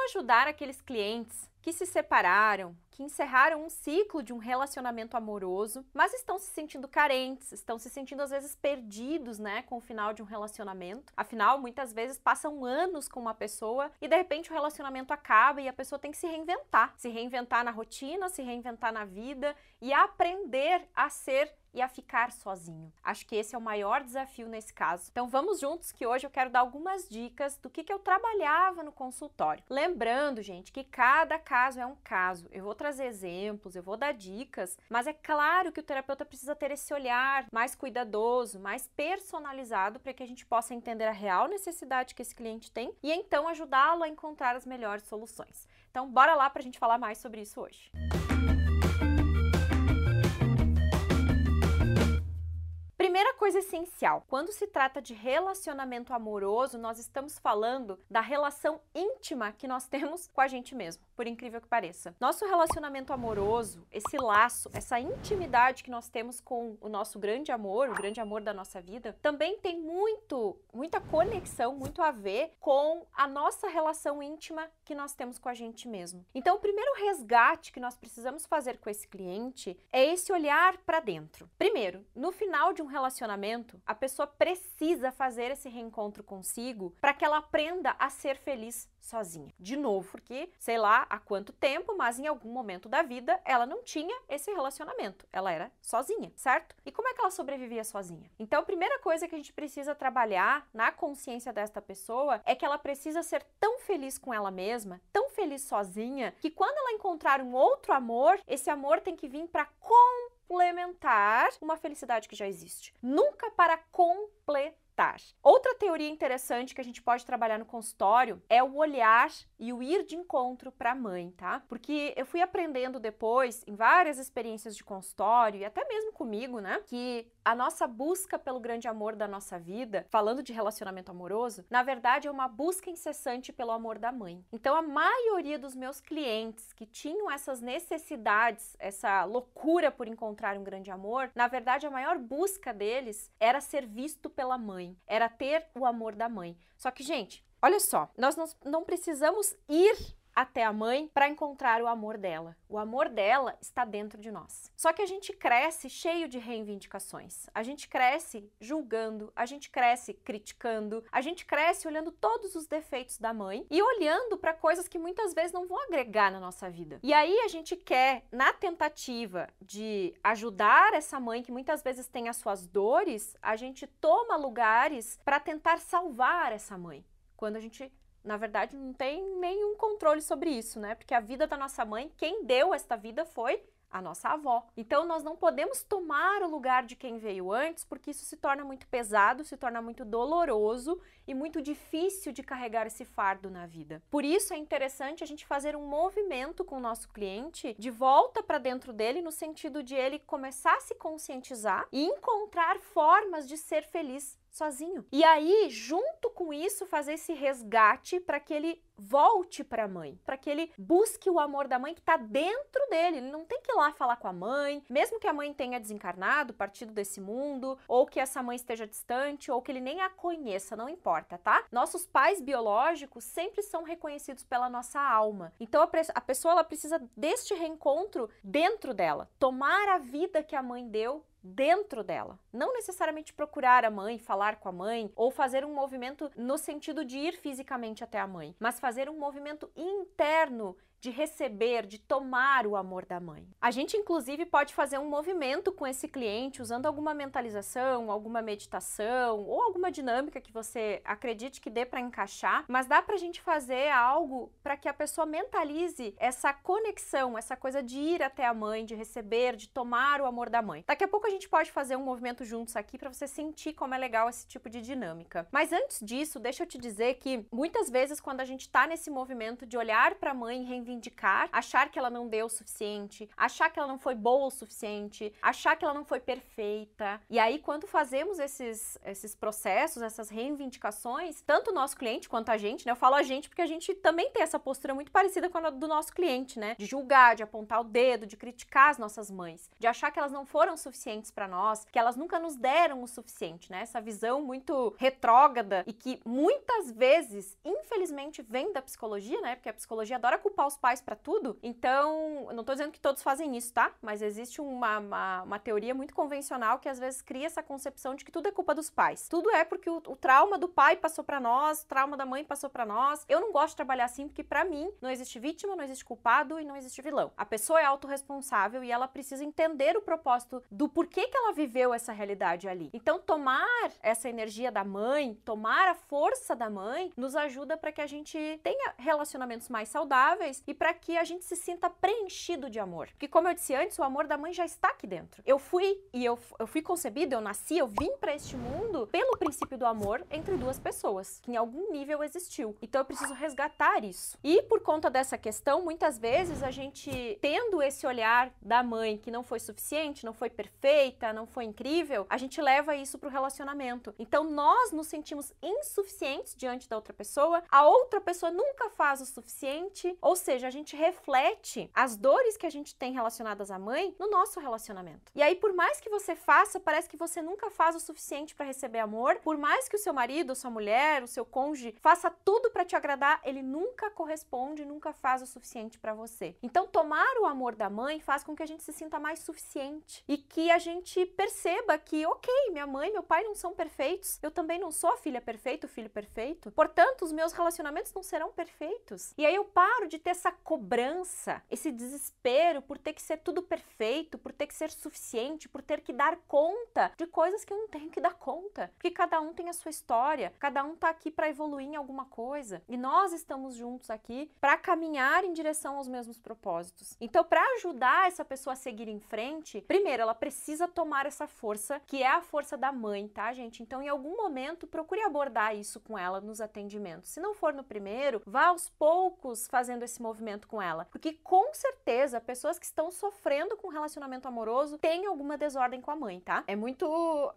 Como ajudar aqueles clientes que se separaram, que encerraram um ciclo de um relacionamento amoroso, mas estão se sentindo carentes, estão se sentindo às vezes perdidos, né, com o final de um relacionamento. Afinal, muitas vezes passam anos com uma pessoa e de repente o relacionamento acaba e a pessoa tem que se reinventar, se reinventar na rotina, se reinventar na vida e aprender a ser e a ficar sozinho. Acho que esse é o maior desafio nesse caso. Então vamos juntos que hoje eu quero dar algumas dicas do que, que eu trabalhava no consultório. Lembrando, gente, que cada caso é um caso. Eu vou trazer exemplos, eu vou dar dicas, mas é claro que o terapeuta precisa ter esse olhar mais cuidadoso, mais personalizado para que a gente possa entender a real necessidade que esse cliente tem e então ajudá-lo a encontrar as melhores soluções. Então bora lá para a gente falar mais sobre isso hoje. Música Primeira coisa essencial: quando se trata de relacionamento amoroso, nós estamos falando da relação íntima que nós temos com a gente mesmo, por incrível que pareça. Nosso relacionamento amoroso, esse laço, essa intimidade que nós temos com o nosso grande amor, o grande amor da nossa vida, também tem muito, muita conexão, muito a ver com a nossa relação íntima que nós temos com a gente mesmo. Então, o primeiro resgate que nós precisamos fazer com esse cliente é esse olhar para dentro. Primeiro, no final de um relacionamento relacionamento, a pessoa precisa fazer esse reencontro consigo para que ela aprenda a ser feliz sozinha. De novo, porque sei lá há quanto tempo, mas em algum momento da vida ela não tinha esse relacionamento, ela era sozinha, certo? E como é que ela sobrevivia sozinha? Então, a primeira coisa que a gente precisa trabalhar na consciência desta pessoa é que ela precisa ser tão feliz com ela mesma, tão feliz sozinha, que quando ela encontrar um outro amor, esse amor tem que vir para com complementar uma felicidade que já existe. Nunca para completar estar. Outra teoria interessante que a gente pode trabalhar no consultório é o olhar e o ir de encontro para a mãe, tá? Porque eu fui aprendendo depois, em várias experiências de consultório e até mesmo comigo, né, que a nossa busca pelo grande amor da nossa vida, falando de relacionamento amoroso, na verdade é uma busca incessante pelo amor da mãe. Então a maioria dos meus clientes que tinham essas necessidades, essa loucura por encontrar um grande amor, na verdade a maior busca deles era ser visto pela mãe era ter o amor da mãe. Só que, gente, olha só, nós não, não precisamos ir até a mãe para encontrar o amor dela. O amor dela está dentro de nós. Só que a gente cresce cheio de reivindicações. A gente cresce julgando, a gente cresce criticando, a gente cresce olhando todos os defeitos da mãe e olhando para coisas que muitas vezes não vão agregar na nossa vida. E aí a gente quer, na tentativa de ajudar essa mãe que muitas vezes tem as suas dores, a gente toma lugares para tentar salvar essa mãe quando a gente na verdade, não tem nenhum controle sobre isso, né? Porque a vida da nossa mãe, quem deu esta vida foi a nossa avó. Então nós não podemos tomar o lugar de quem veio antes, porque isso se torna muito pesado, se torna muito doloroso e muito difícil de carregar esse fardo na vida. Por isso é interessante a gente fazer um movimento com o nosso cliente de volta para dentro dele no sentido de ele começar a se conscientizar e encontrar formas de ser feliz sozinho. E aí, junto com isso, fazer esse resgate para que ele volte para a mãe, para que ele busque o amor da mãe que está dentro dele. Ele não tem que ir lá falar com a mãe, mesmo que a mãe tenha desencarnado, partido desse mundo, ou que essa mãe esteja distante, ou que ele nem a conheça, não importa, tá? Nossos pais biológicos sempre são reconhecidos pela nossa alma. Então a, a pessoa ela precisa deste reencontro dentro dela, tomar a vida que a mãe deu dentro dela. Não necessariamente procurar a mãe, falar com a mãe ou fazer um movimento no sentido de ir fisicamente até a mãe, mas fazer um movimento interno de receber, de tomar o amor da mãe. A gente, inclusive, pode fazer um movimento com esse cliente usando alguma mentalização, alguma meditação ou alguma dinâmica que você acredite que dê para encaixar, mas dá para a gente fazer algo para que a pessoa mentalize essa conexão, essa coisa de ir até a mãe, de receber, de tomar o amor da mãe. Daqui a pouco a gente pode fazer um movimento juntos aqui para você sentir como é legal esse tipo de dinâmica. Mas antes disso, deixa eu te dizer que muitas vezes quando a gente está nesse movimento de olhar para a mãe reivindicar, achar que ela não deu o suficiente, achar que ela não foi boa o suficiente, achar que ela não foi perfeita. E aí, quando fazemos esses, esses processos, essas reivindicações, tanto o nosso cliente quanto a gente, né? Eu falo a gente porque a gente também tem essa postura muito parecida com a do nosso cliente, né? De julgar, de apontar o dedo, de criticar as nossas mães, de achar que elas não foram suficientes para nós, que elas nunca nos deram o suficiente, né? Essa visão muito retrógrada e que muitas vezes, infelizmente, vem da psicologia, né? Porque a psicologia adora culpar os pais para tudo. Então, não estou dizendo que todos fazem isso, tá? Mas existe uma, uma, uma, teoria muito convencional que às vezes cria essa concepção de que tudo é culpa dos pais. Tudo é porque o, o trauma do pai passou para nós, o trauma da mãe passou para nós. Eu não gosto de trabalhar assim porque para mim não existe vítima, não existe culpado e não existe vilão. A pessoa é autorresponsável e ela precisa entender o propósito do porquê que ela viveu essa realidade ali. Então, tomar essa energia da mãe, tomar a força da mãe, nos ajuda para que a gente tenha relacionamentos mais saudáveis e para que a gente se sinta preenchido de amor. Porque, como eu disse antes, o amor da mãe já está aqui dentro. Eu fui e eu, eu fui concebida, eu nasci, eu vim para este mundo pelo princípio do amor entre duas pessoas, que em algum nível existiu. Então eu preciso resgatar isso. E por conta dessa questão, muitas vezes a gente, tendo esse olhar da mãe que não foi suficiente, não foi perfeita, não foi incrível, a gente leva isso para o relacionamento. Então nós nos sentimos insuficientes diante da outra pessoa, a outra pessoa nunca faz o suficiente, ou seja, seja, a gente reflete as dores que a gente tem relacionadas à mãe no nosso relacionamento. E aí, por mais que você faça, parece que você nunca faz o suficiente para receber amor. Por mais que o seu marido, sua mulher, o seu cônjuge faça tudo para te agradar, ele nunca corresponde, nunca faz o suficiente para você. Então, tomar o amor da mãe faz com que a gente se sinta mais suficiente e que a gente perceba que, ok, minha mãe, meu pai não são perfeitos, eu também não sou a filha perfeita, o filho perfeito. Portanto, os meus relacionamentos não serão perfeitos. E aí eu paro de ter essa essa cobrança, esse desespero por ter que ser tudo perfeito, por ter que ser suficiente, por ter que dar conta de coisas que eu não tenho que dar conta, porque cada um tem a sua história, cada um tá aqui para evoluir em alguma coisa e nós estamos juntos aqui para caminhar em direção aos mesmos propósitos. Então, para ajudar essa pessoa a seguir em frente, primeiro ela precisa tomar essa força, que é a força da mãe, tá, gente? Então, em algum momento, procure abordar isso com ela nos atendimentos. Se não for no primeiro, vá aos poucos fazendo esse movimento movimento com ela. Porque com certeza, pessoas que estão sofrendo com relacionamento amoroso têm alguma desordem com a mãe, tá? É muito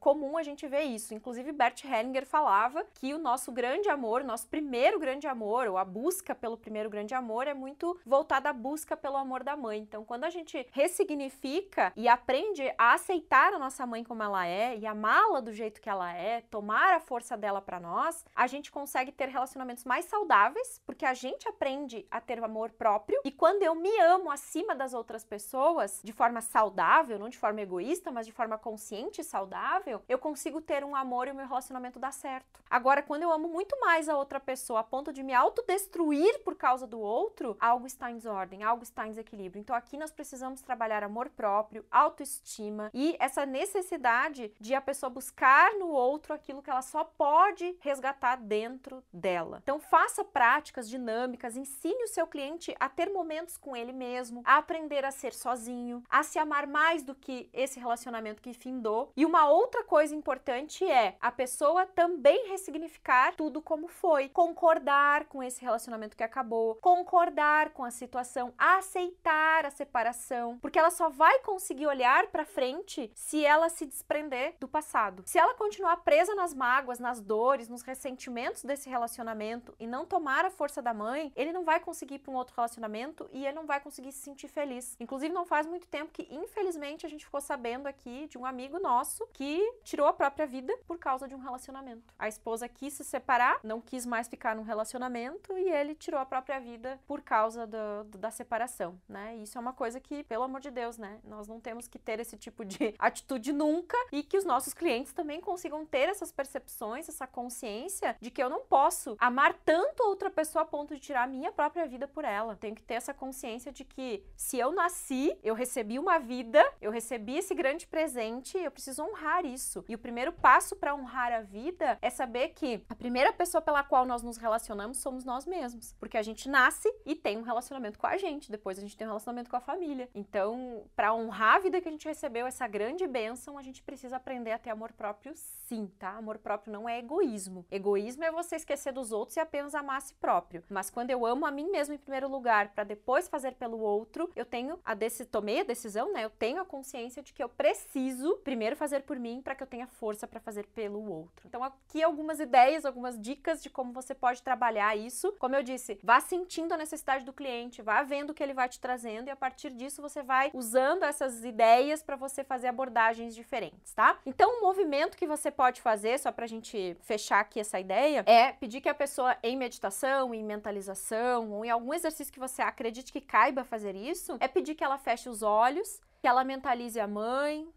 comum a gente ver isso. Inclusive, Bert Hellinger falava que o nosso grande amor, o nosso primeiro grande amor, ou a busca pelo primeiro grande amor, é muito voltada à busca pelo amor da mãe. Então, quando a gente ressignifica e aprende a aceitar a nossa mãe como ela é e amá-la do jeito que ela é, tomar a força dela para nós, a gente consegue ter relacionamentos mais saudáveis, porque a gente aprende a ter amor amor próprio. E quando eu me amo acima das outras pessoas, de forma saudável, não de forma egoísta, mas de forma consciente e saudável, eu consigo ter um amor e o meu relacionamento dá certo. Agora, quando eu amo muito mais a outra pessoa a ponto de me autodestruir por causa do outro, algo está em desordem, algo está em desequilíbrio. Então, aqui nós precisamos trabalhar amor próprio, autoestima e essa necessidade de a pessoa buscar no outro aquilo que ela só pode resgatar dentro dela. Então, faça práticas dinâmicas, ensine o seu cliente a ter momentos com ele mesmo, a aprender a ser sozinho, a se amar mais do que esse relacionamento que findou. E uma outra coisa importante é a pessoa também ressignificar tudo como foi, concordar com esse relacionamento que acabou, concordar com a situação, aceitar a separação, porque ela só vai conseguir olhar para frente se ela se desprender do passado. Se ela continuar presa nas mágoas, nas dores, nos ressentimentos desse relacionamento e não tomar a força da mãe, ele não vai conseguir ir para um outro relacionamento e ele não vai conseguir se sentir feliz. Inclusive, não faz muito tempo que, infelizmente, a gente ficou sabendo aqui de um amigo nosso que tirou a própria vida por causa de um relacionamento. A esposa quis se separar, não quis mais ficar num relacionamento e ele tirou a própria vida por causa do, do, da separação, né? isso é uma coisa que, pelo amor de Deus, né? Nós não temos que ter esse tipo de atitude nunca e que os nossos clientes também consigam ter essas percepções, essa consciência de que eu não posso amar tanto outra pessoa a ponto de tirar a minha própria vida por ela ela. Tenho que ter essa consciência de que se eu nasci, eu recebi uma vida, eu recebi esse grande presente, eu preciso honrar isso. E o primeiro passo para honrar a vida é saber que a primeira pessoa pela qual nós nos relacionamos somos nós mesmos, porque a gente nasce e tem um relacionamento com a gente, depois a gente tem um relacionamento com a família. Então, para honrar a vida que a gente recebeu, essa grande bênção, a gente precisa aprender a ter amor próprio, sim, tá? Amor próprio não é egoísmo. Egoísmo é você esquecer dos outros e apenas amar a si próprio. Mas quando eu amo a mim mesmo em primeiro primeiro lugar para depois fazer pelo outro, eu tenho a desse tomei a decisão, né? Eu tenho a consciência de que eu preciso primeiro fazer por mim para que eu tenha força para fazer pelo outro. Então aqui algumas ideias, algumas dicas de como você pode trabalhar isso. Como eu disse, vá sentindo a necessidade do cliente, vá vendo o que ele vai te trazendo e a partir disso você vai usando essas ideias para você fazer abordagens diferentes, tá? Então um movimento que você pode fazer só para a gente fechar aqui essa ideia é pedir que a pessoa em meditação, em mentalização ou em algum exercício exercício que você acredite que caiba fazer isso é pedir que ela feche os olhos, que ela mentalize a mãe,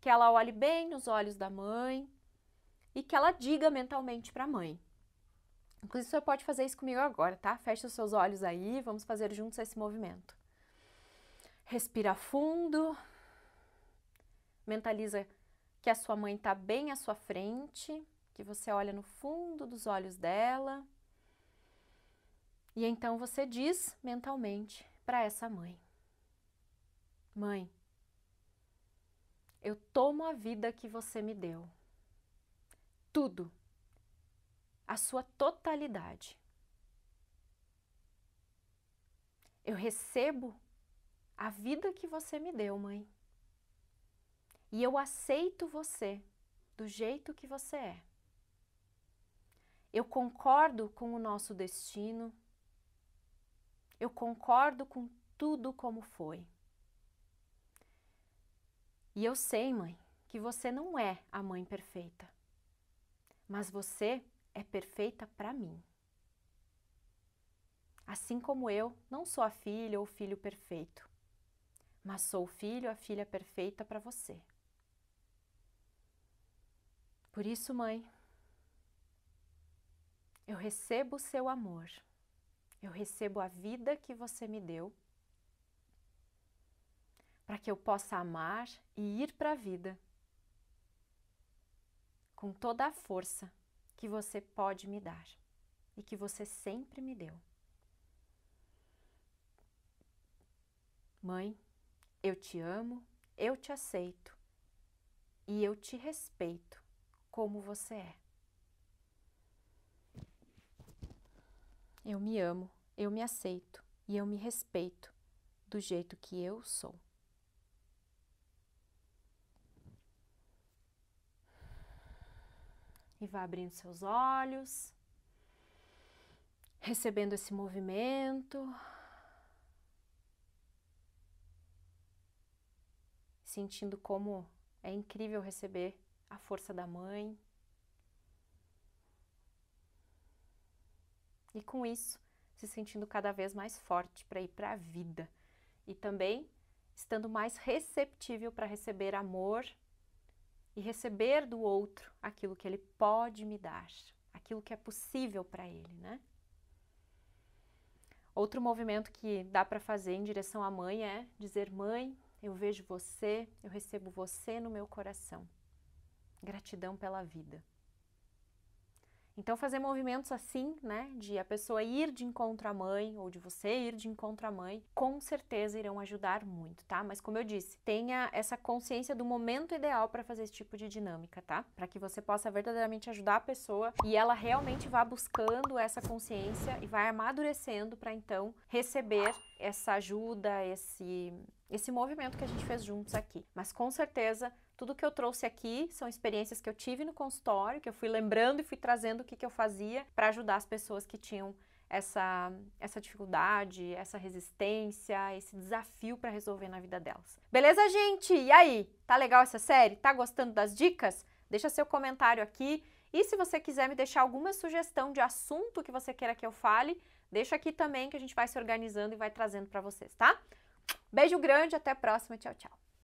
que ela olhe bem nos olhos da mãe e que ela diga mentalmente para a mãe. Inclusive, você pode fazer isso comigo agora, tá? Fecha os seus olhos aí, vamos fazer juntos esse movimento. Respira fundo, mentaliza que a sua mãe está bem à sua frente, que você olha no fundo dos olhos dela. E então você diz mentalmente para essa mãe: Mãe, eu tomo a vida que você me deu. Tudo. A sua totalidade. Eu recebo a vida que você me deu, mãe. E eu aceito você do jeito que você é. Eu concordo com o nosso destino. Eu concordo com tudo como foi. E eu sei, mãe, que você não é a mãe perfeita, mas você é perfeita para mim. Assim como eu não sou a filha ou o filho perfeito, mas sou o filho ou a filha perfeita para você. Por isso, mãe, eu recebo o seu amor. Eu recebo a vida que você me deu para que eu possa amar e ir para a vida com toda a força que você pode me dar e que você sempre me deu. Mãe, eu te amo, eu te aceito e eu te respeito como você é. Eu me amo, eu me aceito e eu me respeito do jeito que eu sou. E vá abrindo seus olhos, recebendo esse movimento. Sentindo como é incrível receber a força da mãe, e com isso se sentindo cada vez mais forte para ir para a vida e também estando mais receptível para receber amor e receber do outro aquilo que ele pode me dar, aquilo que é possível para ele, né? Outro movimento que dá para fazer em direção à mãe é dizer: Mãe, eu vejo você, eu recebo você no meu coração. Gratidão pela vida. Então, fazer movimentos assim, né, de a pessoa ir de encontro à mãe ou de você ir de encontro à mãe, com certeza irão ajudar muito, tá? Mas, como eu disse, tenha essa consciência do momento ideal para fazer esse tipo de dinâmica, tá? Para que você possa verdadeiramente ajudar a pessoa e ela realmente vá buscando essa consciência e vai amadurecendo para então receber essa ajuda, esse, esse movimento que a gente fez juntos aqui. Mas, com certeza, tudo que eu trouxe aqui são experiências que eu tive no consultório, que eu fui lembrando e fui trazendo o que, que eu fazia para ajudar as pessoas que tinham essa, essa dificuldade, essa resistência, esse desafio para resolver na vida delas. Beleza, gente? E aí? Tá legal essa série? Tá gostando das dicas? Deixa seu comentário aqui. E se você quiser me deixar alguma sugestão de assunto que você queira que eu fale, deixa aqui também que a gente vai se organizando e vai trazendo para vocês, tá? Beijo grande, até a próxima, tchau, tchau.